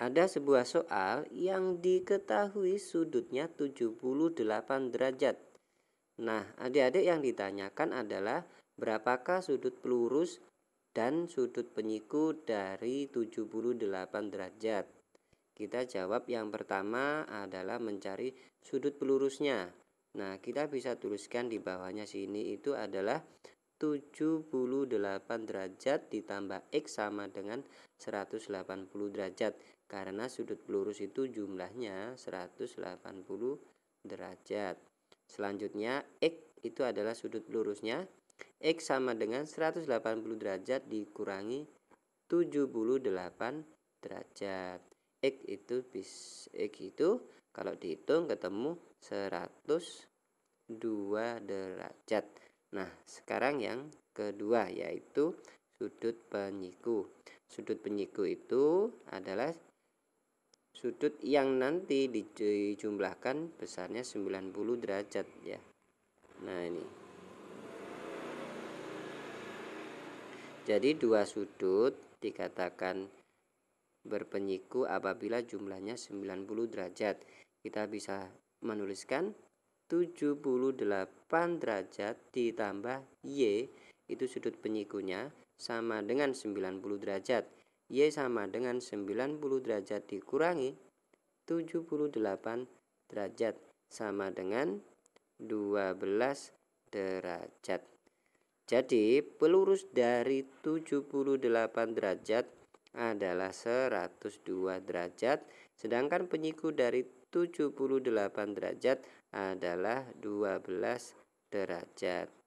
Ada sebuah soal yang diketahui sudutnya 78 derajat. Nah, adik-adik yang ditanyakan adalah berapakah sudut pelurus dan sudut penyiku dari 78 derajat. Kita jawab yang pertama adalah mencari sudut pelurusnya. Nah, kita bisa tuliskan di bawahnya sini itu adalah 78 derajat ditambah X sama dengan 180 derajat karena sudut pelurus itu jumlahnya 180 derajat selanjutnya X itu adalah sudut pelurusnya X sama dengan 180 derajat dikurangi 78 derajat X itu bis X itu kalau dihitung ketemu 102 derajat Nah, sekarang yang kedua yaitu sudut penyiku. Sudut penyiku itu adalah sudut yang nanti dijumlahkan besarnya 90 derajat ya. Nah, ini. Jadi dua sudut dikatakan berpenyiku apabila jumlahnya 90 derajat. Kita bisa menuliskan 78 derajat ditambah Y itu sudut penyikunya sama dengan 90 derajat. Y sama dengan 90 derajat dikurangi 78 derajat sama dengan 12 derajat. Jadi pelurus dari 78 derajat adalah 102 derajat sedangkan penyiku dari 78 derajat adalah 12 derajat